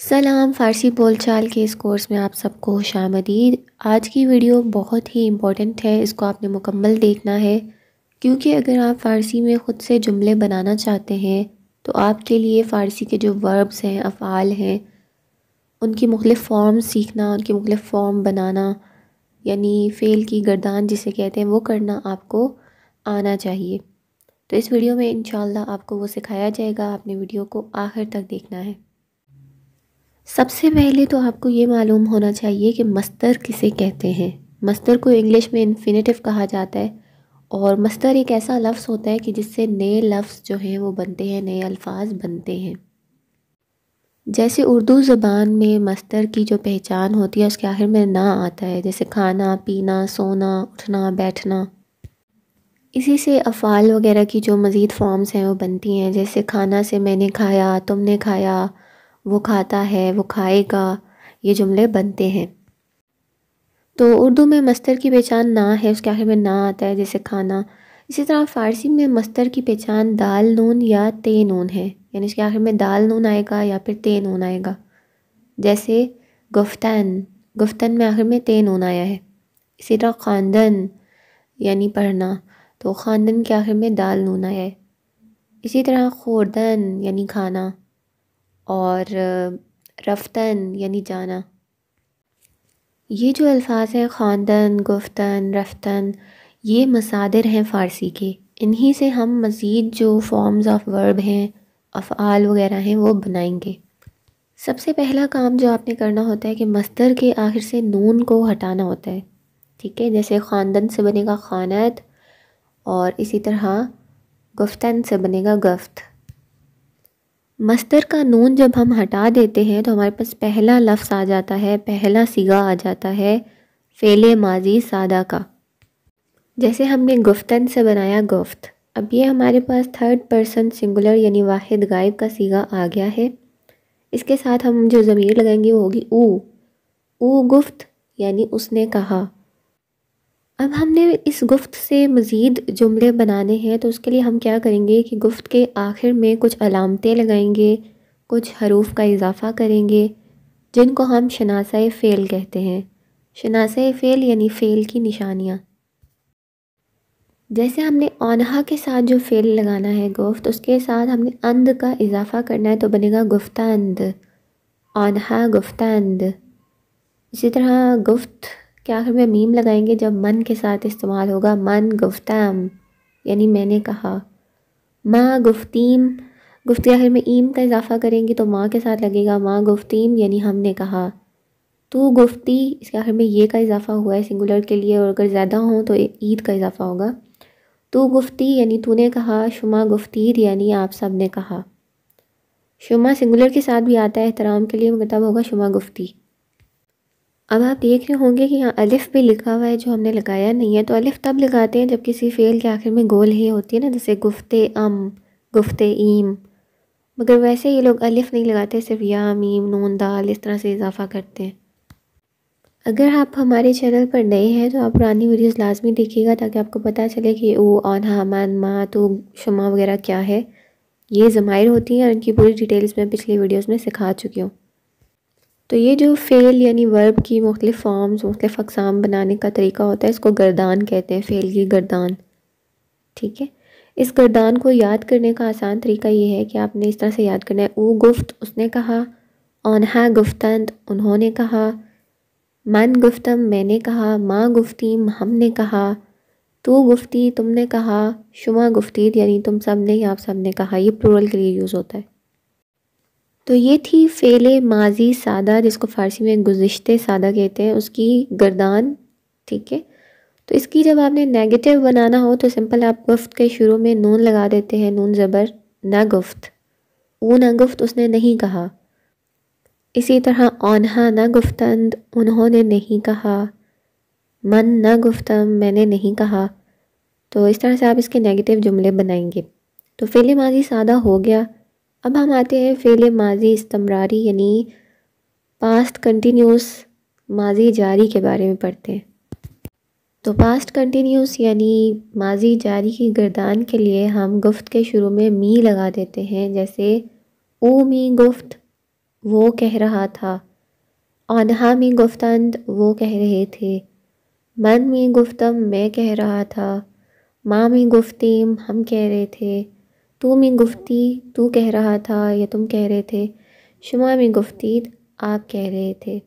सलाम फ़ारसी बोलचाल के इस कोर्स में आप सबको खुश आमदीद आज की वीडियो बहुत ही इम्पॉर्टेंट है इसको आपने मुकम्मल देखना है क्योंकि अगर आप फ़ारसी में ख़ुद से जुमले बनाना चाहते हैं तो आपके लिए फ़ारसी के जो वर्ब्स हैं अफ़ाल हैं उनकी मुख्तफ फॉर्म सीखना उनकी मुख्तफ फॉर्म बनाना यानी फ़ेल की गर्दान जिसे कहते हैं वो करना आपको आना चाहिए तो इस वीडियो में इन आपको वो सिखाया जाएगा आपने वीडियो को आखिर तक देखना है सबसे पहले तो आपको ये मालूम होना चाहिए कि मस्तर किसे कहते हैं मस्तर को इंग्लिश में इन्फिनेटिव कहा जाता है और मस्तर एक ऐसा लफ्ज़ होता है कि जिससे नए लफ्ज़ जो हैं वो बनते हैं नए अल्फाज बनते हैं जैसे उर्दू ज़बान में मस्तर की जो पहचान होती है उसके आखिर में ना आता है जैसे खाना पीना सोना उठना बैठना इसी से अफ़ाल वगैरह की जो मज़ीद फॉर्म्स हैं वो बनती हैं जैसे खाना से मैंने खाया तुमने खाया वो खाता है वो खाएगा ये जुमले बनते हैं तो उर्दू में मस्तर की पहचान ना है उसके आखिर में ना आता है जैसे खाना इसी तरह फ़ारसी में मस्तर की पहचान दाल नून या ते नून है यानी इसके आखिर में दाल नून आएगा या फिर ते नून आएगा जैसे गुफ्तन गुफ्तन में आखिर में ते नून आया है इसी तरह खानदन यानी पढ़ना तो खानदन के आखिर में दाल नून आया है इसी तरह खोरदन यानी खाना और रफ्तन यानी जाना ये जो अल्फाज हैं ख़ानदन गुफ्तन रफ्तन ये मसादर हैं फ़ारसी के इन्हीं से हम मज़ीद जो फॉर्म्स ऑफ वर्ब हैं अफ़ाल वगैरह हैं वो बनाएंगे सबसे पहला काम जो आपने करना होता है कि मस्तर के आखिर से नून को हटाना होता है ठीक है जैसे ख़ानदन से बनेगा खानत और इसी तरह गुफ्तन से बनेगा गफ्त मस्तर का नून जब हम हटा देते हैं तो हमारे पास पहला लफ्स आ जाता है पहला सिगा आ जाता है फेले माजी सादा का जैसे हमने गुफ्तन से बनाया गुफ्त अब ये हमारे पास थर्ड पर्सन सिंगुलर यानी वाहिद गायब का सीगा आ गया है इसके साथ हम जो ज़मीर लगाएंगे वो होगी ऊ ऊ गुफ्त यानी उसने कहा अब हमने इस गुफ्त से मज़ीद जुमले बनाने हैं तो उसके लिए हम क्या करेंगे कि गुफ्त के आखिर में कुछ अलामतें लगाएंगे कुछ हरूफ का इजाफ़ा करेंगे जिनको हम शनासा फ़ेल कहते हैं शनासा फ़ेल यानी फ़ेल की निशानियाँ जैसे हमने ओनहा के साथ जो फ़ेल लगाना है गुफ्त उसके साथ हमने अंद का इजाफ़ा करना है तो बनेगा गुफ्ता अंद ओनहा गुफ्ता अंद इसी तरह गुफ्त कि आखिर में मीम लगाएंगे जब मन के साथ इस्तेमाल होगा मन गुफ्तम यानी मैंने कहा माँ गुफ्तीम गुफ्त आखिर में ईम का इजाफ़ा करेंगे तो माँ के साथ लगेगा माँ गुफ्तीम यानी हमने कहा तू गुफ्ती इसके आखिर में ये का इजाफ़ा हुआ है सिंगुलर के लिए और अगर ज़्यादा हो तो ईद का इजाफ़ा होगा तो गुफ्ती यानी तूने कहा शुमा गुफ्तीर यानी आप सब ने कहा शुमा सिंगुलर के साथ भी आता है एहतराम के लिए मगर होगा शुमा गुफ्ती अब आप देख रहे होंगे कि यहाँ अलिफ़ भी लिखा हुआ है जो हमने लगाया नहीं है तो अलिफ़ तब लगाते हैं जब किसी फ़ेल के आखिर में गोल ही होती है ना जैसे गुफ्ते अम गुफ्ते ईम मगर वैसे ये लोग अलिफ़ नहीं लगाते सिर्फ या मीम नून दाल इस तरह से इजाफ़ा करते हैं अगर आप हमारे चैनल पर नए हैं तो आप पुरानी वीडियोस लाजमी देखिएगा ताकि आपको पता चले कि ओ और हमान माँ तो शमा वगैरह क्या है ये ज़मायर होती हैं और इनकी पूरी डिटेल्स मैं पिछली वीडियोस में सिखा चुकी हूँ तो ये जो फ़ेल यानी वर्ब की मुख्तु फॉर्म्स मुख्तु अकसाम बनाने का तरीका होता है इसको गर्दान कहते हैं फ़ेल की गर्दान ठीक है इस गर्दान को याद करने का आसान तरीका ये है कि आपने इस तरह से याद करना है ओ गुफ्त उसने कहा है गुफ्तंत उन्होंने कहा मन गुफ्तम मैंने कहा माँ गुफ्तीम हमने कहा तू गुफ्ती तुमने कहा शुमा गुफ्ती यानी तुम सब ने या आप सब ने कहा ये प्लूरल के लिए यूज़ होता है तो ये थी फ़ेले माजी सादा जिसको फ़ारसी में गुज्त सादा कहते हैं उसकी गर्दान ठीक है तो इसकी जब आपने नेगेटिव बनाना हो तो सिंपल आप गुफ्त के शुरू में नून लगा देते हैं नून ज़बर ना गुफ्त वो ना गुफ्त उसने नहीं कहा इसी तरह ओनहा ना गुफ्तंद उन्होंने नहीं कहा मन ना गुफ्तम मैंने नहीं कहा तो इस तरह से आप इसके नेगेटिव जुमले बनाएंगे तो फेले माजी सादा हो गया अब हम आते हैं फ़ेल माजी इस्तमरारी यानी पास्ट कंटिन्यूस माजी जारी के बारे में पढ़ते हैं तो पास्ट कंटिन्यूस यानी माजी जारी की गर्दान के लिए हम गुफ्त के शुरू में मी लगा देते हैं जैसे ओ मी गुफ्त वो कह रहा था अनहा मी गुफ्तंद वो कह रहे थे मन मी गुफ्तम मैं कह रहा था माँ मी गुफ्तीम हम कह रहे थे तू में गुफ्ती तू कह रहा था या तुम कह रहे थे शुमा में गुफ्ती आप कह रहे थे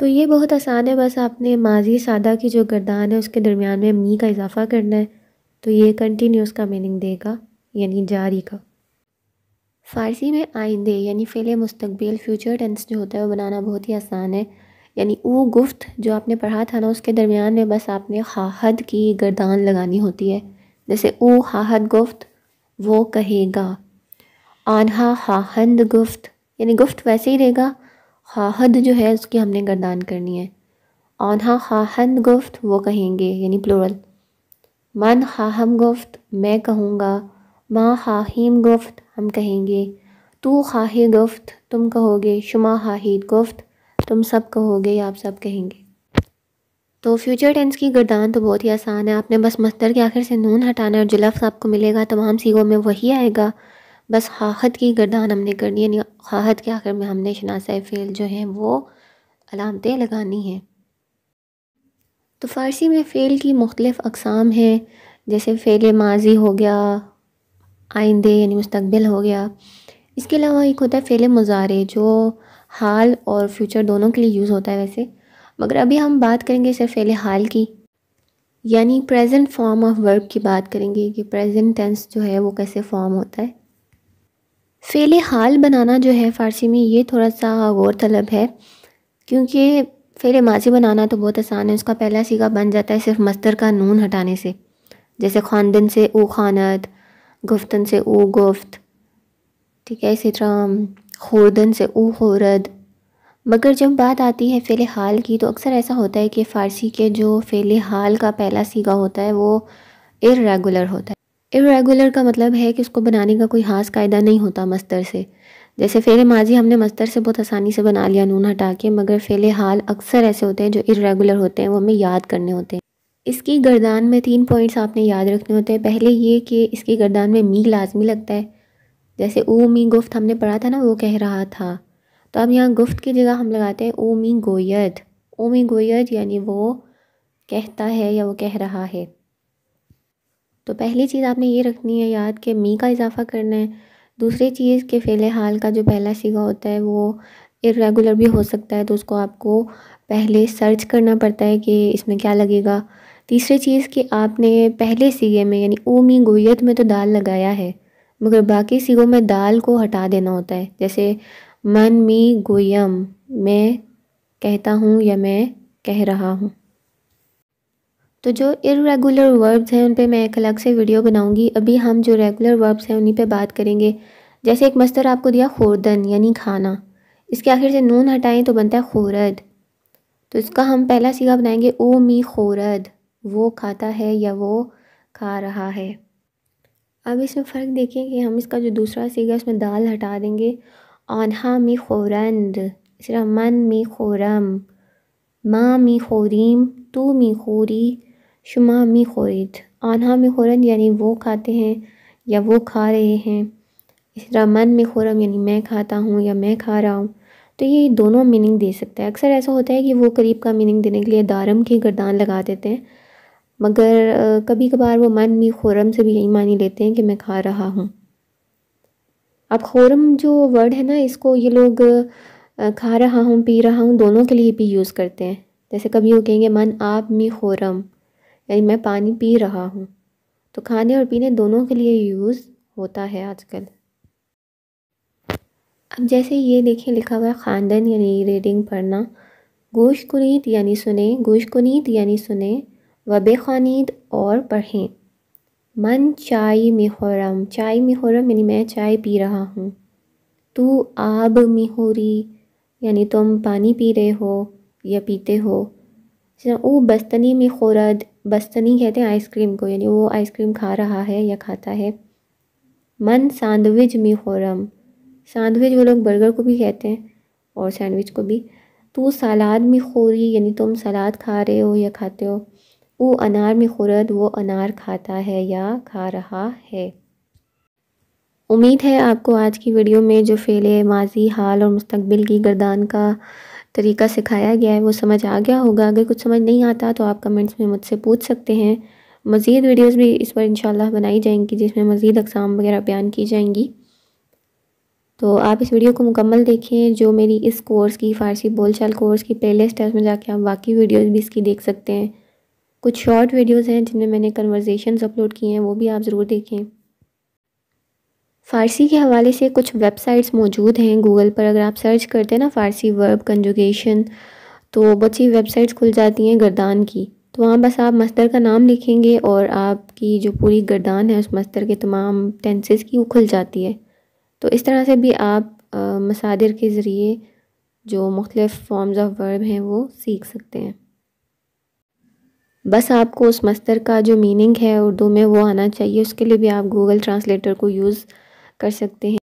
तो ये बहुत आसान है बस आपने माजी सादा की जो गर्दान है उसके दरमियान में मी का इजाफा करना है तो ये कंटिन्यूस का मीनिंग देगा यानी जारी का फ़ारसी में आइंदे यानी फ़ेले मुस्तबिल फ्यूचर टेंस जो होता है वो बनाना बहुत ही आसान है यानी वो गुफ्त जो आपने पढ़ा था ना उसके दरमियान में बस आपने हाहद की गर्दान लगानी होती है जैसे ओ हाहद गुफ्त वो कहेगा आनहा हाहंद गुफ्त यानी गुफ्त वैसे ही रहेगा हाहद जो है उसकी हमने गर्दान करनी है आनहा हाहंद गुफ्त वो कहेंगे यानी प्लूरल मन हाहम गुफ्त मैं कहूँगा माँ हाहिम गुफ्त हम कहेंगे तू खाहि गुफ्त तुम कहोगे शुमा हाहिद गुफ्त तुम सब कहोगे या आप सब कहेंगे तो फ्यूचर टेंस की गर्दान तो बहुत ही आसान है आपने बस मस्तर के आखिर से नून हटाना है और जो लफ्स आपको मिलेगा तमाम सीगों में वही आएगा बस खाहत की गर्दान हमने करनी है खाहत के आखिर में हमने शनासा फ़ेल जो है वो अलामतें लगानी हैं तो फ़ारसी में फ़ेल की मुख्तलिफ़ अकसाम हैं जैसे फ़ेल माजी हो गया आइंदे यानी मुस्तबिल हो गया इसके अलावा एक होता है फ़ेल मुजारे जो हाल और फ्यूचर दोनों के लिए यूज़ होता है वैसे मगर अभी हम बात करेंगे सिर्फ फ़ैल हाल की यानी प्रेजेंट फॉर्म ऑफ वर्ब की बात करेंगे कि प्रेजेंट टेंस जो है वो कैसे फॉर्म होता है फ़ेल हाल बनाना जो है फ़ारसी में ये थोड़ा सा गौर तलब है क्योंकि फ़ेल माजी बनाना तो बहुत आसान है उसका पहला सीगा बन जाता है सिर्फ मस्तर का नून हटाने से जैसे खानदन से ओ खानद गुफ्तन से ओ गुफ्त ठीक है इसी तरह खोरदन से ओ खोरद मगर जब बात आती है फ़ेल हाल की तो अक्सर ऐसा होता है कि फ़ारसी के जो फिल हाल का पहला सीगा होता है वो इरेगुलर होता है इरेगुलर का मतलब है कि उसको बनाने का कोई खास कायदा नहीं होता मस्तर से जैसे फ़ेले माजी हमने मस्तर से बहुत आसानी से बना लिया नून हटा के मगर फ़िल हाल अक्सर ऐसे होते हैं जो इरेगुलर होते हैं वो हमें याद करने होते हैं इसकी गर्दान में तीन पॉइंट्स आपने याद रखने होते हैं पहले ये कि इसकी गर्दान में मी लाजमी लगता है जैसे ओ मी गुफ्त हमने पढ़ा था ना वो कह रहा था तो अब यहाँ गुफ्त की जगह हम लगाते हैं ओमी गोयद ओमी गोयद यानी वो कहता है या वो कह रहा है तो पहली चीज़ आपने ये रखनी है याद कि मी का इजाफा करना है दूसरी चीज़ के फ़िल हाल का जो पहला सीगा होता है वो इरेगुलर भी हो सकता है तो उसको आपको पहले सर्च करना पड़ता है कि इसमें क्या लगेगा तीसरी चीज़ कि आपने पहले सीगे में यानी ओमी गोयत में तो दाल लगाया है मगर बाकी सीगों में दाल को हटा देना होता है जैसे मन मी गोयम मैं कहता हूँ या मैं कह रहा हूँ तो जो इरेगुलर वर्ब्स हैं उन पे मैं एक अलग से वीडियो बनाऊंगी अभी हम जो रेगुलर वर्ब्स हैं उन्हीं पे बात करेंगे जैसे एक मस्तर आपको दिया खोरदन यानी खाना इसके आखिर से नून हटाएं तो बनता है खोरद तो इसका हम पहला सीधा बनाएंगे ओ मी खोरद वो खाता है या वो खा रहा है अब इसमें फ़र्क देखें कि हम इसका जो दूसरा सीगा उसमें दाल हटा देंगे آنها میخورند من میخورم ما میخوریم تو میخوری شما میخورید آنها میخورند یعنی वो खाते हैं या वो खा रहे हैं इस तरह मन में खुरम यानी मैं खाता हूँ या मैं खा रहा हूँ तो ये दोनों मीनिंग दे सकता है अक्सर ऐसा होता है कि वो करीब का मीनिंग देने के लिए दारम की गर्दान लगा देते हैं मगर कभी कभार वो मन में खुरम से भी यही मानी लेते हैं कि मैं खा रहा हूँ अब खोरम जो वर्ड है ना इसको ये लोग खा रहा हूँ पी रहा हूँ दोनों के लिए भी यूज़ करते हैं जैसे कभी वो कहेंगे मन आप मी खोरम यानी मैं पानी पी रहा हूँ तो खाने और पीने दोनों के लिए यूज़ होता है आजकल अब जैसे ये देखिए लिखा हुआ है ख़ानदन यानी रीडिंग पढ़ना गोश कुनीत यानी सुने गोश कुनीत यानी सुने वबे खानीद और पढ़ें मन चाय मिहोरम चाय मिहोरम यानी मैं चाय पी रहा हूँ तू आब मिहोरी यानी तुम पानी पी रहे हो या पीते हो अच्छा, वो बस्तनी में खोरद बस्तनी कहते हैं आइसक्रीम को यानी वो आइसक्रीम खा रहा है या खाता है मन सैंडविच में खुरम सैंडविच वो लोग बर्गर को भी कहते हैं और सैंडविच को भी तू सलाद में खोरी यानी तुम सलाद खा रहे हो या खाते हो वो अनार में खुरद वो अनार खाता है या खा रहा है उम्मीद है आपको आज की वीडियो में जो फेले माजी हाल और मुस्तबिल की गर्दान का तरीका सिखाया गया है वो समझ आ गया होगा अगर कुछ समझ नहीं आता तो आप कमेंट्स में मुझसे पूछ सकते हैं मज़ीद वीडियोस भी इस पर इंशाल्लाह बनाई जाएंगी जिसमें मज़ीद अकसाम वगैरह बयान की जाएंगी तो आप इस वीडियो को मुकम्मल देखें जो मेरी इस कोर्स की फ़ारसी बोलचाल कोर्स की प्ले है उसमें जाके आप बाकी वीडियोज़ भी इसकी देख सकते हैं कुछ शॉर्ट वीडियोस हैं जिनमें मैंने कन्वर्जेशंस अपलोड किए हैं वो भी आप ज़रूर देखें फ़ारसी के हवाले से कुछ वेबसाइट्स मौजूद हैं गूगल पर अगर आप सर्च करते हैं ना फ़ारसी वर्ब कंजुगेशन तो बहुत सी वेबसाइट्स खुल जाती हैं गर्दान की तो वहाँ बस आप मस्तर का नाम लिखेंगे और आपकी जो पूरी गर्दान है उस मस्तर के तमाम टेंसेस की वो खुल जाती है तो इस तरह से भी आप मसादिर के ज़रिए जो मुख्तफ फॉर्म्स ऑफ वर्ब हैं वो सीख सकते हैं बस आपको उस मस्तर का जो मीनिंग है उर्दू में वो आना चाहिए उसके लिए भी आप गूगल ट्रांसलेटर को यूज़ कर सकते हैं